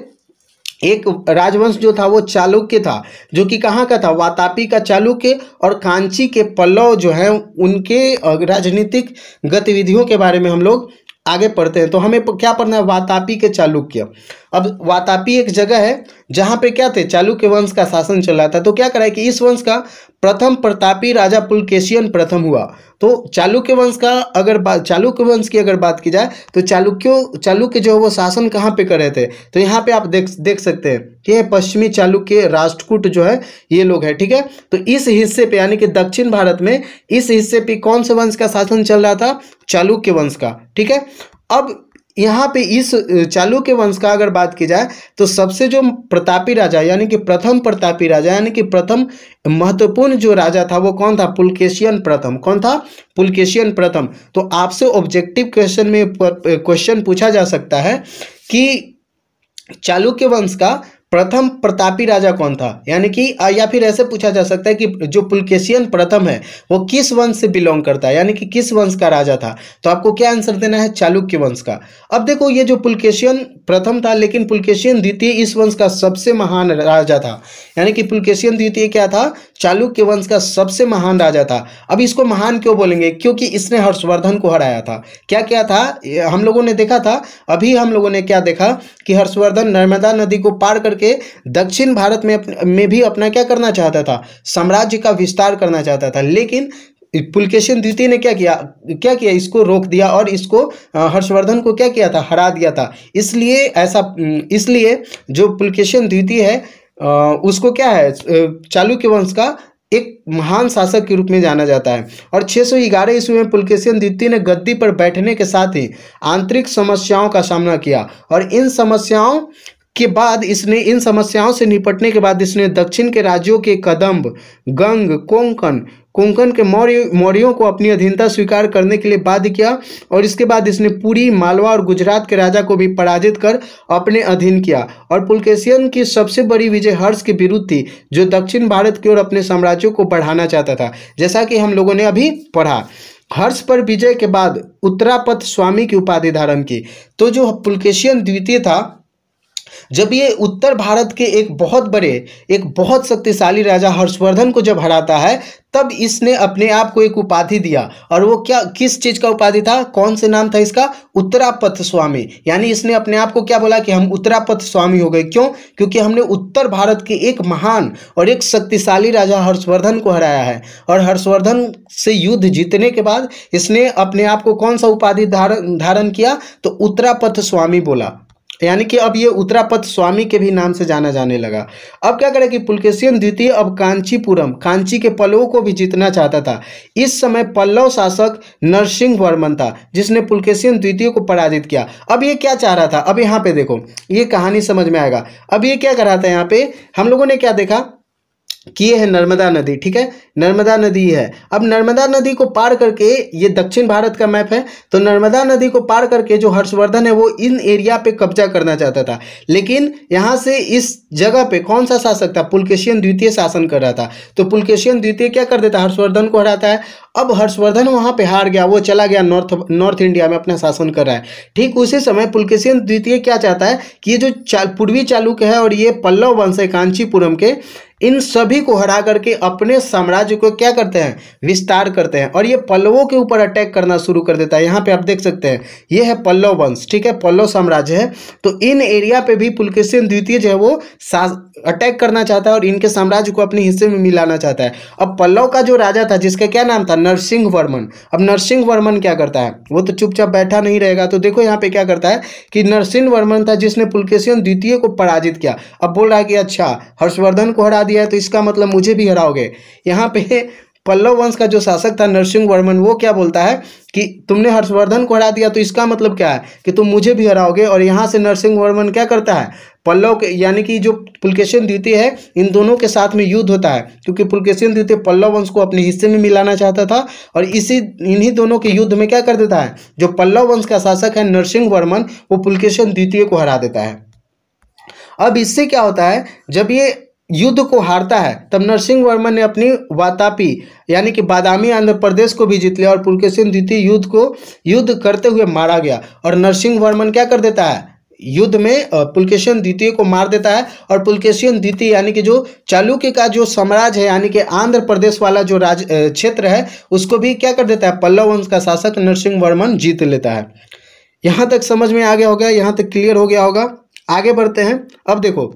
एक राजवंश जो था वो चालुक्य था जो कि कहाँ का था वातापी का चालुक्य और कांची के पल्लव जो हैं उनके राजनीतिक गतिविधियों के बारे में हम लोग आगे पढ़ते हैं तो हमें क्या पढ़ना है वातापी के चालुक्य अब वातापी एक जगह है जहाँ पे क्या थे चालुक्य वंश का शासन चल रहा था तो क्या करा है कि इस वंश का प्रथम प्रतापी राजा पुलकेशियन प्रथम हुआ तो चालुक्य वंश का अगर बात चालुक्य वंश की अगर बात की जाए तो चालुक्यो चालुक्य जो है वो शासन कहाँ पे कर रहे थे तो यहाँ पे आप देख देख सकते हैं ये पश्चिमी चालुक्य राष्ट्रकूट जो है ये लोग है ठीक है तो इस हिस्से पे यानी कि दक्षिण भारत में इस हिस्से पे कौन से वंश का शासन चल रहा था चालुक्य वंश का ठीक है अब यहाँ पे इस चालुक्य वंश का अगर बात की जाए तो सबसे जो प्रतापी राजा यानी कि प्रथम प्रतापी राजा यानी कि प्रथम महत्वपूर्ण जो राजा था वो कौन था पुलकेशियन प्रथम कौन था पुलकेशियन प्रथम तो आपसे ऑब्जेक्टिव क्वेश्चन में क्वेश्चन पूछा जा सकता है कि चालुक्य वंश का प्रथम प्रतापी राजा कौन था यानी कि या फिर ऐसे पूछा जा सकता है कि जो पुलकेशियन प्रथम है वो किस वंश से बिलोंग करता है यानी कि किस वंश का राजा था तो आपको क्या आंसर देना है चालुक्य वंश का अब देखो ये जो पुलकेशियन प्रथम था लेकिन पुलकेशियन द्वितीय इस वंश का सबसे महान राजा था यानी कि पुलकेशियन द्वितीय क्या था चालुक्य वंश का सबसे महान राजा था अब इसको महान क्यों बोलेंगे क्योंकि इसने हर्षवर्धन को हराया था क्या क्या था हम लोगों ने देखा था अभी हम लोगों ने क्या देखा कि हर्षवर्धन नर्मदा नदी को पार कर करके दक्षिण भारत में में भी अपना क्या करना चाहता था साम्राज्य का विस्तार करना चाहता था लेकिन पुलकेशन द्वितीय ने क्या किया क्या किया इसको रोक दिया और इसको हर्षवर्धन को क्या किया था हरा दिया था इसलिए ऐसा इसलिए जो पुलकेशन द्वितीय है उसको क्या है चालुक्य वंश का एक महान शासक के रूप में जाना जाता है और 611 ईस्वी में पुलकेशन द्वितीय ने गद्दी पर बैठने के साथ ही आंतरिक समस्याओं का सामना किया और इन समस्याओं के बाद इसने इन समस्याओं से निपटने के बाद इसने दक्षिण के राज्यों के कदम्ब गंग कोंकण कोंकण के मौर्य मौर्यों को अपनी अधीनता स्वीकार करने के लिए बाध्य किया और इसके बाद इसने पूरी मालवा और गुजरात के राजा को भी पराजित कर अपने अधीन किया और पुलकेशियन की सबसे बड़ी विजय हर्ष के विरुद्ध थी जो दक्षिण भारत की ओर अपने साम्राज्यों को बढ़ाना चाहता था जैसा कि हम लोगों ने अभी पढ़ा हर्ष पर विजय के बाद उत्तरापथ स्वामी की उपाधि धारण की तो जो पुलकेशियन द्वितीय था जब ये उत्तर भारत के एक बहुत बड़े एक बहुत शक्तिशाली राजा हर्षवर्धन को जब हराता है तब इसने अपने आप को एक उपाधि दिया और वो क्या किस चीज़ का उपाधि था कौन से नाम था इसका उत्तरापथ स्वामी यानी इसने अपने आप को क्या बोला कि हम उत्तरापथ स्वामी हो गए क्यों क्योंकि हमने उत्तर भारत के एक महान और एक शक्तिशाली राजा हर्षवर्धन को हराया है और हर्षवर्धन से युद्ध जीतने के बाद इसने अपने आप को कौन सा उपाधि धारण धारण किया तो उत्तरापथ स्वामी बोला यानी कि अब ये उत्तरापद स्वामी के भी नाम से जाना जाने लगा अब क्या करें कि पुलकेशियन द्वितीय अब कांचीपुरम कांची के पल्लवों को भी जीतना चाहता था इस समय पल्लव शासक नरसिंह वर्मन था जिसने पुलकेशियन द्वितीय को पराजित किया अब ये क्या चाह रहा था अब यहाँ पे देखो ये कहानी समझ में आएगा अब ये क्या कर रहा था यहाँ पे हम लोगों ने क्या देखा किए हैं नर्मदा नदी ठीक है नर्मदा नदी है अब नर्मदा नदी को पार करके ये दक्षिण भारत का मैप है तो नर्मदा नदी को पार करके जो हर्षवर्धन है वो इन एरिया पे कब्जा करना चाहता था लेकिन यहाँ से इस जगह पे कौन सा शासक था पुलकेशियन द्वितीय शासन कर रहा था तो पुलकेशियन द्वितीय क्या कर देता हर्षवर्धन को हराता है अब हर्षवर्धन वहाँ पे हार गया वो चला गया नॉर्थ नॉर्थ इंडिया में अपना शासन कर रहा है ठीक उसी समय पुलकेशियन द्वितीय क्या चाहता है कि ये जो चा, पूर्वी चालुक्य है और ये पल्लव वंश है कांचीपुरम के इन सभी को हरा करके अपने साम्राज्य को क्या करते हैं विस्तार करते हैं और ये पल्लवों के ऊपर अटैक करना शुरू कर देता है यहाँ पे आप देख सकते हैं ये है पल्लव वंश ठीक है पल्लव साम्राज्य है तो इन एरिया पे भी पुलकेशियन द्वितीय जो है वो अटैक करना चाहता है और इनके साम्राज्य को अपने हिस्से में मिलाना चाहता है अब पल्लव का जो राजा था जिसका क्या नाम था नरसिंह वर्मन अब नरसिंह वर्मन क्या करता है वो तो चुपचाप बैठा नहीं रहेगा तो देखो यहाँ पे क्या करता है कि नरसिंह वर्मन था जिसने पुलकेशन द्वितीय को पराजित किया अब बोल रहा है कि अच्छा हर्षवर्धन को हरा दिया है तो इसका मतलब मुझे भी हराओगे यहाँ पे पल्लव वंश का जो शासक था नरसिंह वर्मन वो क्या बोलता है कि तुमने हर्षवर्धन को हरा दिया तो इसका मतलब क्या है कि तुम मुझे भी हराओगे और यहाँ से नरसिंह वर्मन क्या करता है पल्लव के यानी कि जो पुलकेशन द्वितीय है इन दोनों के साथ में युद्ध होता है क्योंकि पुलकेशन द्वितीय पल्लव वंश को अपने हिस्से में मिलाना चाहता था और इसी इन्हीं दोनों के युद्ध में क्या कर देता है जो पल्लव वंश का शासक है नरसिंह वर्मन वो पुलकेशन द्वितीय को हरा देता है अब इससे क्या होता है जब ये युद्ध को हारता है तब नरसिंह वर्मन ने अपनी वातापी यानी कि बादामी आंध्र प्रदेश को भी जीत लिया और पुलकेशन द्वितीय युद्ध को युद्ध करते हुए मारा गया और नरसिंह वर्मन क्या कर देता है युद्ध में पुलकेशन द्वितीय को मार देता है और पुलकेशन द्वितीय यानी कि जो चालुक्य का जो साम्राज्य है यानी कि आंध्र प्रदेश वाला जो राज क्षेत्र है उसको भी क्या कर देता है पल्लव वंश का शासक नरसिंह वर्मन जीत लेता है यहाँ तक समझ में आ गया होगा यहाँ तक क्लियर हो गया होगा आगे बढ़ते हैं अब देखो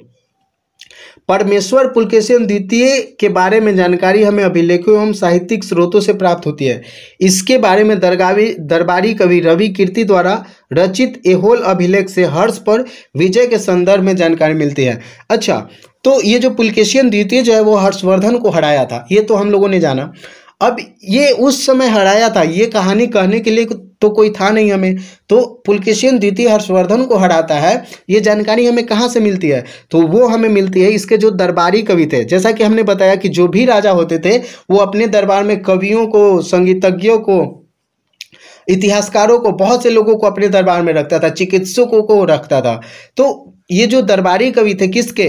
परमेश्वर पुलकेशन द्वितीय के बारे में जानकारी हमें अभिलेखों एवं साहित्यिक स्रोतों से प्राप्त होती है इसके बारे में दरगावी दरबारी कवि रवि कीर्ति द्वारा रचित एहोल अभिलेख से हर्ष पर विजय के संदर्भ में जानकारी मिलती है अच्छा तो ये जो पुलकेशियन द्वितीय जो है वो हर्षवर्धन को हराया था ये तो हम लोगों ने जाना अब ये उस समय हराया था ये कहानी कहने के लिए तो कोई था नहीं हमें तो पुलकेशियन द्वितीय हर्षवर्धन को हराता है ये जानकारी हमें कहाँ से मिलती है तो वो हमें मिलती है इसके जो दरबारी कवि थे जैसा कि हमने बताया कि जो भी राजा होते थे वो अपने दरबार में कवियों को संगीतज्ञों को इतिहासकारों को बहुत से लोगों को अपने दरबार में रखता था चिकित्सकों को रखता था तो ये जो दरबारी कवि थे किसके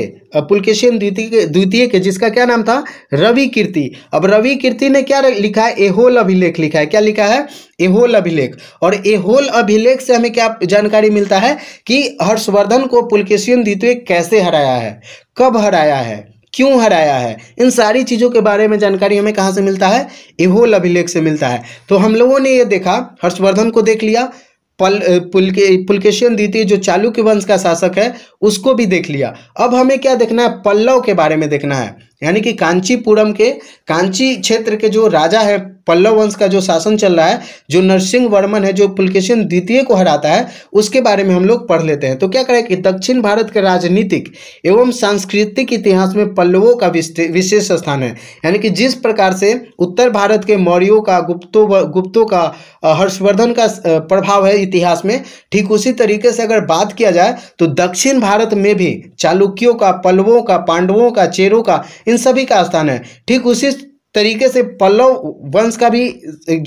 पुलकेशियन द्वितीय के द्वितीय के जिसका क्या नाम था रवि कीर्ति अब रवि कीर्ति ने क्या लिखा है एहोल अभिलेख लिखा है क्या लिखा है एहोल अभिलेख और एहोल अभिलेख से हमें क्या जानकारी मिलता है कि हर्षवर्धन को पुलकेशियन द्वितीय कैसे हराया है कब हराया है क्यों हराया है इन सारी चीज़ों के बारे में जानकारी हमें कहाँ से मिलता है एहोल अभिलेख से मिलता है तो हम लोगों ने ये देखा हर्षवर्धन को देख लिया पल पुलके पुलकेशियन द्वितीय जो चालुक्य वंश का शासक है उसको भी देख लिया अब हमें क्या देखना है पल्लव के बारे में देखना है यानी कि कांचीपुरम के कांची क्षेत्र के जो राजा है पल्लव वंश का जो शासन चल रहा है जो नरसिंह वर्मन है जो पुलकेशन द्वितीय को हराता है उसके बारे में हम लोग पढ़ लेते हैं तो क्या करें कि दक्षिण भारत के राजनीतिक एवं सांस्कृतिक इतिहास में पल्लवों का विशेष स्थान है यानी कि जिस प्रकार से उत्तर भारत के मौर्यों का गुप्तों गुप्तों का हर्षवर्धन का प्रभाव है इतिहास में ठीक उसी तरीके से अगर बात किया जाए तो दक्षिण भारत में भी चालुक्यों का पल्लवों का पांडवों का चेरों का इन सभी का स्थान है ठीक उसी तरीके से पल्लव वंश का भी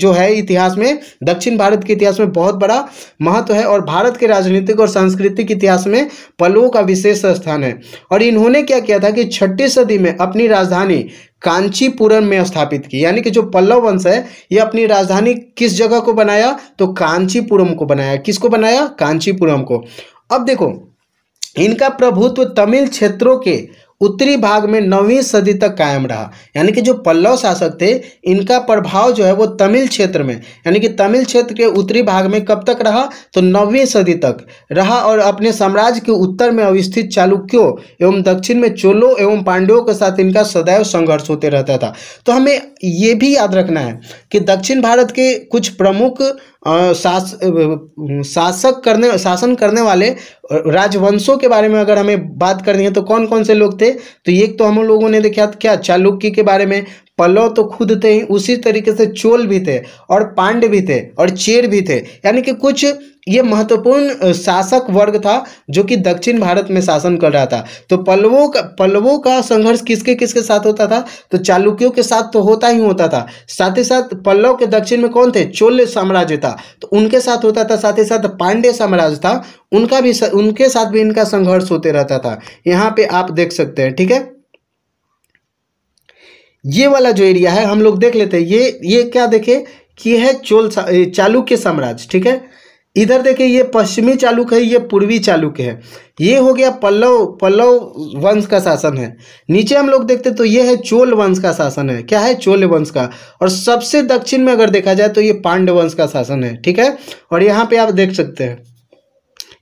जो है इतिहास में दक्षिण भारत के इतिहास में बहुत बड़ा महत्व है और भारत के राजनीतिक और सांस्कृतिक इतिहास में पल्लवों का विशेष स्थान है और इन्होंने क्या किया था कि छठी सदी में अपनी राजधानी कांचीपुरम में स्थापित की यानी कि जो पल्लव वंश है ये अपनी राजधानी किस जगह को बनाया तो कांचीपुरम को बनाया किसको बनाया कांचीपुरम को अब देखो इनका प्रभुत्व तमिल क्षेत्रों के उत्तरी भाग में नौवीं सदी तक कायम रहा यानी कि जो पल्लव शासक थे इनका प्रभाव जो है वो तमिल क्षेत्र में यानी कि तमिल क्षेत्र के उत्तरी भाग में कब तक रहा तो नौवीं सदी तक रहा और अपने साम्राज्य के उत्तर में अवस्थित चालुक्यों एवं दक्षिण में चोलों एवं पांडवों के साथ इनका सदैव संघर्ष होते रहता था तो हमें ये भी याद रखना है कि दक्षिण भारत के कुछ प्रमुख शास शासक करने शासन करने वाले राजवंशों के बारे में अगर हमें बात करनी है तो कौन कौन से लोग थे तो एक तो हम लोगों ने देखा क्या चालुक्य के बारे में पल्लव तो खुद थे ही उसी तरीके से चोल भी थे और पांड भी थे और चेर भी थे यानी कि कुछ ये महत्वपूर्ण शासक वर्ग था जो कि दक्षिण भारत में शासन कर रहा था तो पल्लवों का पल्लवों का संघर्ष किसके किसके साथ होता था तो चालुक्यों के साथ तो होता ही होता था साथ ही साथ पल्लव के दक्षिण में कौन थे चोल साम्राज्य था तो उनके साथ होता था साथ ही साथ पांडे साम्राज्य था उनका भी उनके साथ भी इनका संघर्ष होते रहता था यहाँ पे आप देख सकते हैं ठीक है ये वाला जो एरिया है हम लोग देख लेते हैं ये ये क्या देखे कि है चोल चालुक्य साम्राज्य ठीक है इधर देखे ये पश्चिमी चालुक्य है ये पूर्वी चालुक्य है ये हो गया पल्लव पल्लव वंश का शासन है नीचे हम लोग देखते तो ये है चोल वंश का शासन है क्या है चोल वंश का और सबसे दक्षिण में अगर देखा जाए तो ये पांड वंश का शासन है ठीक है और यहाँ पे आप देख सकते हैं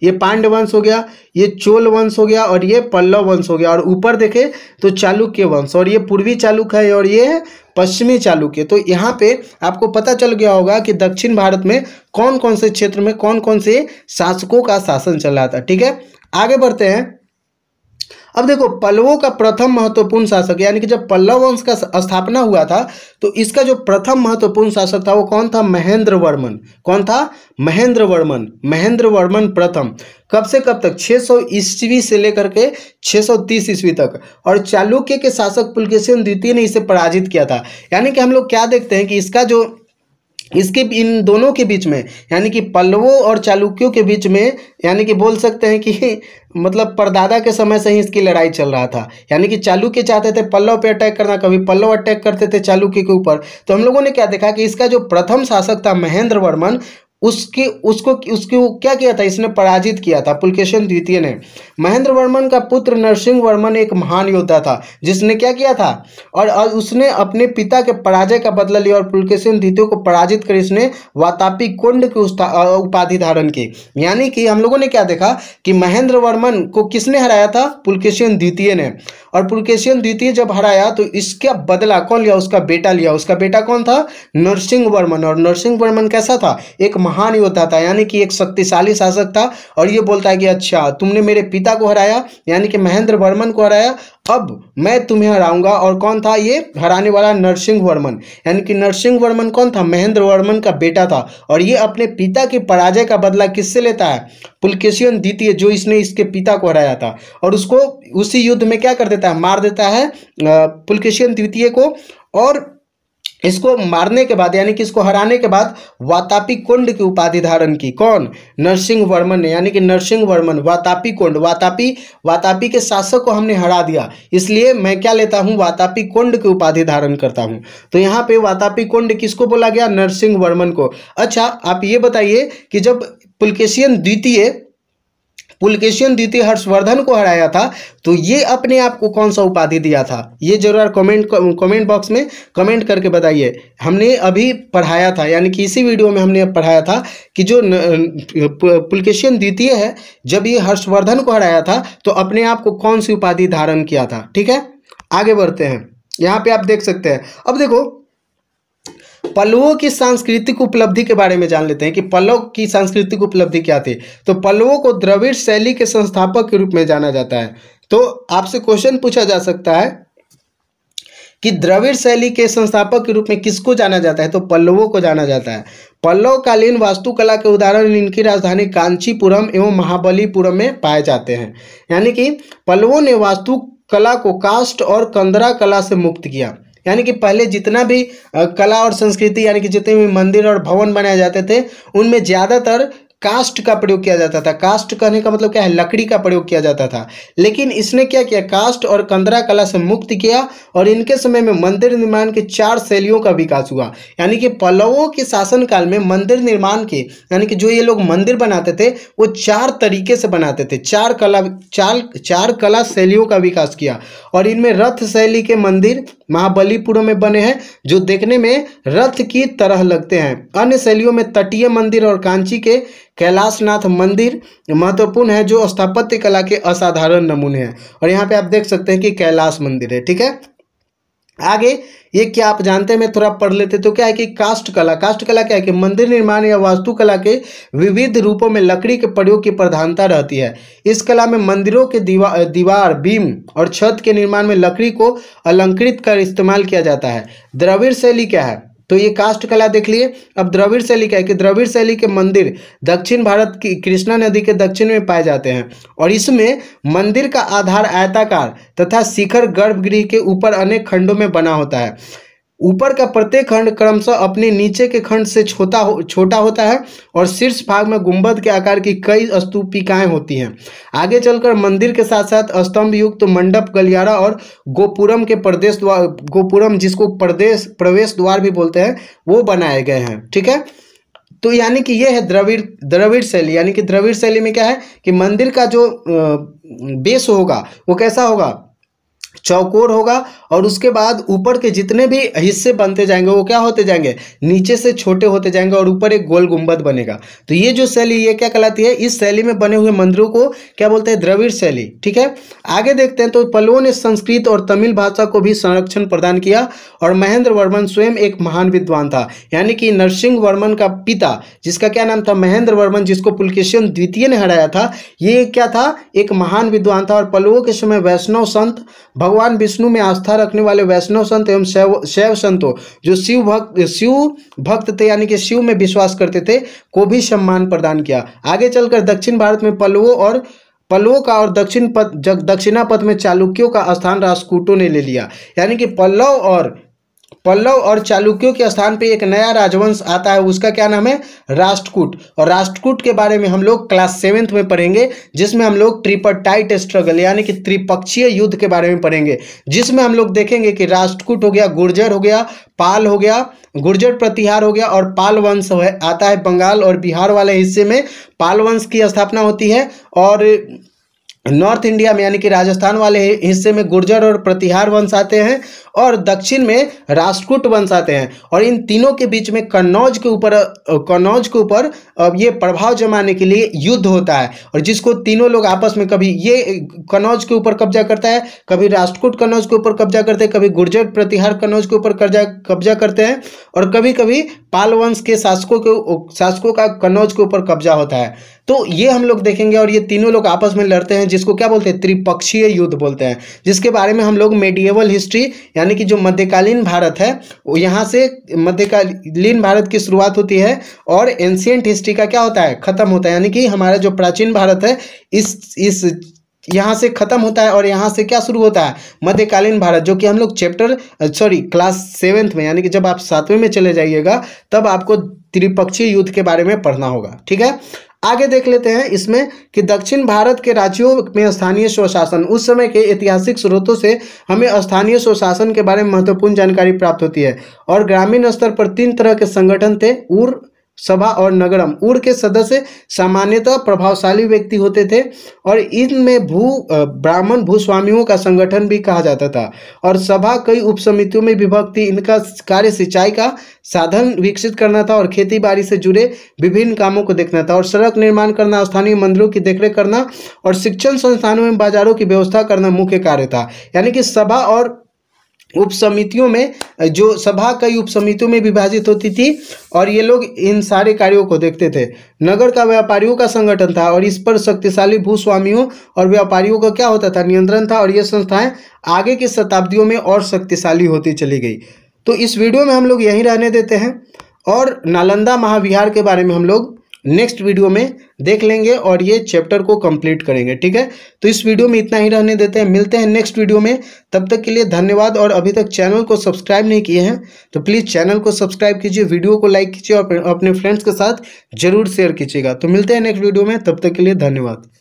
ये पांड्य वंश हो गया ये चोल वंश हो गया और ये पल्लव वंश हो गया और ऊपर देखे तो चालुक्य वंश और ये पूर्वी चालुक्य है और ये पश्चिमी चालुक्य तो यहाँ पे आपको पता चल गया होगा कि दक्षिण भारत में कौन कौन से क्षेत्र में कौन कौन से शासकों का शासन चल रहा था ठीक है आगे बढ़ते हैं अब देखो पल्लवों का प्रथम महत्वपूर्ण शासक यानी कि जब पल्लव वंश का स्थापना हुआ था तो इसका जो प्रथम महत्वपूर्ण शासक था वो कौन था महेंद्र वर्मन कौन था महेंद्र वर्मन महेंद्र वर्मन प्रथम कब से कब तक 600 सौ ईस्वी से लेकर के 630 ईस्वी तक और चालुक्य के शासक पुलकेशन द्वितीय ने इसे पराजित किया था यानी कि हम लोग क्या देखते हैं कि इसका जो इसके इन दोनों के बीच में यानी कि पल्लवों और चालुक्यों के बीच में यानी कि बोल सकते हैं कि मतलब परदादा के समय से ही इसकी लड़ाई चल रहा था यानी कि चालुक्य चाहते थे पल्लव पे अटैक करना कभी पल्लव अटैक करते थे चालुक्य के ऊपर तो हम लोगों ने क्या देखा कि इसका जो प्रथम शासक था महेंद्र वर्मन उसके उसको उसके वो क्या किया था इसने पराजित किया था पुलकेशन द्वितीय ने महेंद्र वर्मन का पुत्र नरसिंह वर्मन एक महान योद्धा था जिसने क्या किया था और, उसने अपने पिता के पराजय का बदला लिया और पुलकेशन द्वितीय को पराजित कर इसने वातापी कुंड की उपाधि धारण की यानी कि हम लोगों ने क्या देखा कि महेंद्र वर्मन को किसने हराया था पुलकेशन द्वितीय ने और पुलकेशन द्वितीय जब हराया तो इसका बदला कौन लिया उसका बेटा लिया उसका बेटा कौन था नरसिंह वर्मन और नरसिंह वर्मन कैसा था एक महान महान योद्धा था यानी कि एक शक्तिशाली शासक था और ये बोलता है कि अच्छा तुमने मेरे पिता को हराया यानी कि महेंद्र वर्मन को हराया अब मैं तुम्हें हराऊंगा और कौन था ये हराने वाला नरसिंह वर्मन यानी कि नरसिंह वर्मन कौन था महेंद्र वर्मन का बेटा था और ये अपने पिता के पराजय का बदला किससे लेता है पुलकेशियन द्वितीय जो इसने इसके पिता को हराया था और उसको उसी युद्ध में क्या कर देता है मार देता है पुलकेशियन द्वितीय को और इसको मारने के बाद यानी कि इसको हराने के बाद वातापी कुंड की उपाधि धारण की कौन नरसिंह वर्मन ने यानी कि नरसिंह वर्मन वातापी कुंड वातापी वातापी के शासक को हमने हरा दिया इसलिए मैं क्या लेता हूँ वातापी कुंड की उपाधि धारण करता हूँ तो यहाँ पे वातापी कुंड किसको बोला गया नरसिंह वर्मन को अच्छा आप ये बताइए कि जब पुलकेशियन द्वितीय पुलकेशन द्वितीय हर्षवर्धन को हराया था तो ये अपने आप को कौन सा उपाधि दिया था ये जरूर कमेंट कमेंट बॉक्स में कमेंट करके बताइए हमने अभी पढ़ाया था यानी कि इसी वीडियो में हमने पढ़ाया था कि जो पुलकेशन द्वितीय है जब ये हर्षवर्धन को हराया था तो अपने आप को कौन सी उपाधि धारण किया था ठीक है आगे बढ़ते हैं यहाँ पे आप देख सकते हैं अब देखो पल्लवों की सांस्कृतिक उपलब्धि के बारे में जान लेते हैं कि पल्लव की सांस्कृतिक उपलब्धि क्या थी तो पल्लवों को द्रविड़ शैली के संस्थापक के रूप में जाना जाता है तो आपसे क्वेश्चन पूछा जा सकता है कि द्रविड़ शैली के संस्थापक के रूप में किसको जाना जाता है तो पल्लवों को जाना जाता है पल्लव कालीन वास्तुकला के उदाहरण इनकी राजधानी कांचीपुरम एवं महाबलीपुरम में पाए जाते हैं यानी कि पल्लवों ने वास्तुकला को कास्ट और कंदरा कला से मुक्त किया यानी कि पहले जितना भी कला और संस्कृति यानी कि जितने भी मंदिर और भवन बनाए जाते थे उनमें ज़्यादातर कास्ट का प्रयोग किया जाता था कास्ट कहने का मतलब क्या है लकड़ी का प्रयोग किया जाता था लेकिन इसने क्या किया कास्ट और कंदरा कला से मुक्त किया और इनके समय में मंदिर निर्माण के चार शैलियों का विकास हुआ यानी कि पल्लवों के शासनकाल में मंदिर निर्माण के यानी कि जो ये लोग मंदिर बनाते थे वो चार तरीके से बनाते थे चार कला चार चार कला शैलियों का विकास किया और इनमें रथ शैली के मंदिर महाबलीपुरम में बने हैं जो देखने में रथ की तरह लगते हैं अन्य शैलियों में तटीय मंदिर और कांची के कैलाशनाथ मंदिर महत्वपूर्ण है जो स्थापत्य कला के असाधारण नमूने हैं और यहाँ पे आप देख सकते हैं कि कैलाश मंदिर है ठीक है आगे ये क्या आप जानते हैं मैं थोड़ा पढ़ लेते तो क्या है कि कास्ट कला काष्ठ कला क्या है कि मंदिर निर्माण या वास्तुकला के विविध रूपों में लकड़ी के प्रयोग की प्रधानता रहती है इस कला में मंदिरों के दीवा दीवार बीम और छत के निर्माण में लकड़ी को अलंकृत कर इस्तेमाल किया जाता है द्रविड़ शैली क्या है तो ये कास्ट कला देख लिए अब द्रविड़ शैली क्या है कि द्रविड़ शैली के मंदिर दक्षिण भारत की कृष्णा नदी के दक्षिण में पाए जाते हैं और इसमें मंदिर का आधार आयताकार तथा शिखर गर्भगृह के ऊपर अनेक खंडों में बना होता है ऊपर का प्रत्येक खंड क्रमशः अपने नीचे के खंड से छोटा हो छोटा होता है और शीर्ष भाग में गुंबद के आकार की कई स्तूपिकाएं होती हैं आगे चलकर मंदिर के साथ साथ स्तंभ युक्त तो मंडप गलियारा और गोपुरम के प्रदेश द्वार गोपुरम जिसको प्रदेश प्रवेश द्वार भी बोलते हैं वो बनाए गए हैं ठीक है तो यानी कि ये है द्रविड़ द्रविड़ शैली यानी कि द्रविड़ शैली में क्या है कि मंदिर का जो बेस होगा वो कैसा होगा चौकोर होगा और उसके बाद ऊपर के जितने भी हिस्से बनते जाएंगे वो क्या होते जाएंगे नीचे से छोटे होते जाएंगे और ऊपर एक गोल गुंबद बनेगा तो ये जो शैली ये क्या कहलाती है इस शैली में बने हुए मंदिरों को क्या बोलते हैं द्रविड़ शैली ठीक है आगे देखते हैं तो पलवों ने संस्कृत और तमिल भाषा को भी संरक्षण प्रदान किया और महेंद्र वर्मन स्वयं एक महान विद्वान था यानी कि नरसिंह वर्मन का पिता जिसका क्या नाम था महेंद्र वर्मन जिसको पुलकेशन द्वितीय ने हराया था ये क्या था एक महान विद्वान था और पलवों के समय वैष्णव संत भगवान विष्णु में आस्था रखने वाले वैष्णव संत एवं शैव शैव संतों जो शिव भक्त शिव भक्त थे यानी कि शिव में विश्वास करते थे को भी सम्मान प्रदान किया आगे चलकर दक्षिण भारत में पल्लवों और पल्लवों का और दक्षिण पथ दक्षिणा पद में चालुक्यों का स्थान राजकूटों ने ले लिया यानी कि पल्लव और पल्लव और चालुक्यों के स्थान पे एक नया राजवंश आता है उसका क्या नाम है राष्ट्रकूट और राष्ट्रकूट के बारे में हम लोग क्लास सेवेंथ में पढ़ेंगे जिसमें हम लोग टाइट स्ट्रगल यानी कि त्रिपक्षीय युद्ध के बारे में पढ़ेंगे जिसमें हम लोग देखेंगे कि राष्ट्रकूट हो गया गुर्जर हो गया पाल हो गया गुर्जर प्रतिहार हो गया और पाल वंश आता है बंगाल और बिहार वाले हिस्से में पाल वंश की स्थापना होती है और नॉर्थ इंडिया में यानी कि राजस्थान वाले हिस्से में गुर्जर और प्रतिहार वंश आते हैं और दक्षिण में राष्ट्रकूट वंश आते हैं और इन तीनों के बीच में कन्नौज के ऊपर कन्नौज के ऊपर ये प्रभाव जमाने के लिए युद्ध होता है और जिसको तीनों लोग आपस में कभी ये कन्नौज के ऊपर कब्जा करता है कभी राष्ट्रकूट कन्नौज के ऊपर कब्जा करते हैं कभी गुर्जर प्रतिहार कन्नौज के ऊपर कब्जा कब्जा करते हैं और कभी कभी पाल वंश के शासकों के शासकों का कन्नौज के ऊपर कब्जा होता है तो ये हम लोग देखेंगे और ये तीनों लोग आपस में लड़ते हैं जिसको क्या बोलते हैं त्रिपक्षीय युद्ध बोलते हैं जिसके बारे में हम लोग मेडिएवल हिस्ट्री यानी कि जो मध्यकालीन भारत है यहाँ से मध्यकालीन भारत की शुरुआत होती है और एंशियंट हिस्ट्री का क्या होता है खत्म होता है यानी कि हमारा जो प्राचीन भारत है इस इस यहाँ से ख़त्म होता है और यहाँ से क्या शुरू होता है मध्यकालीन भारत जो कि हम लोग चैप्टर सॉरी क्लास सेवेंथ में यानी कि जब आप सातवें में चले जाइएगा तब आपको त्रिपक्षीय युद्ध के बारे में पढ़ना होगा ठीक है आगे देख लेते हैं इसमें कि दक्षिण भारत के राज्यों में स्थानीय स्वशासन उस समय के ऐतिहासिक स्रोतों से हमें स्थानीय स्वशासन के बारे में महत्वपूर्ण जानकारी प्राप्त होती है और ग्रामीण स्तर पर तीन तरह के संगठन थे उर सभा और नगरम उड़ के सदस्य सामान्यतः प्रभावशाली व्यक्ति होते थे और इनमें भू ब्राह्मण भूस्वामियों का संगठन भी कहा जाता था और सभा कई उपसमितियों में विभक्त थी इनका कार्य सिंचाई का साधन विकसित करना था और खेती बाड़ी से जुड़े विभिन्न कामों को देखना था और सड़क निर्माण करना स्थानीय मंदिरों की देखरेख करना और शिक्षण संस्थानों में बाजारों की व्यवस्था करना मुख्य कार्य था यानी कि सभा और उप समितियों में जो सभा कई उप समितियों में विभाजित होती थी और ये लोग इन सारे कार्यों को देखते थे नगर का व्यापारियों का संगठन था और इस पर शक्तिशाली भूस्वामियों और व्यापारियों का क्या होता था नियंत्रण था और ये संस्थाएं आगे की शताब्दियों में और शक्तिशाली होती चली गई तो इस वीडियो में हम लोग यहीं रहने देते हैं और नालंदा महाविहार के बारे में हम लोग नेक्स्ट वीडियो में देख लेंगे और ये चैप्टर को कंप्लीट करेंगे ठीक है तो इस वीडियो में इतना ही रहने देते हैं मिलते हैं नेक्स्ट वीडियो में तब तक के लिए धन्यवाद और अभी तक चैनल को सब्सक्राइब नहीं किए हैं तो प्लीज़ चैनल को सब्सक्राइब कीजिए वीडियो को लाइक कीजिए और अपने फ्रेंड्स के साथ जरूर शेयर कीजिएगा तो मिलते हैं नेक्स्ट वीडियो में तब तक के लिए धन्यवाद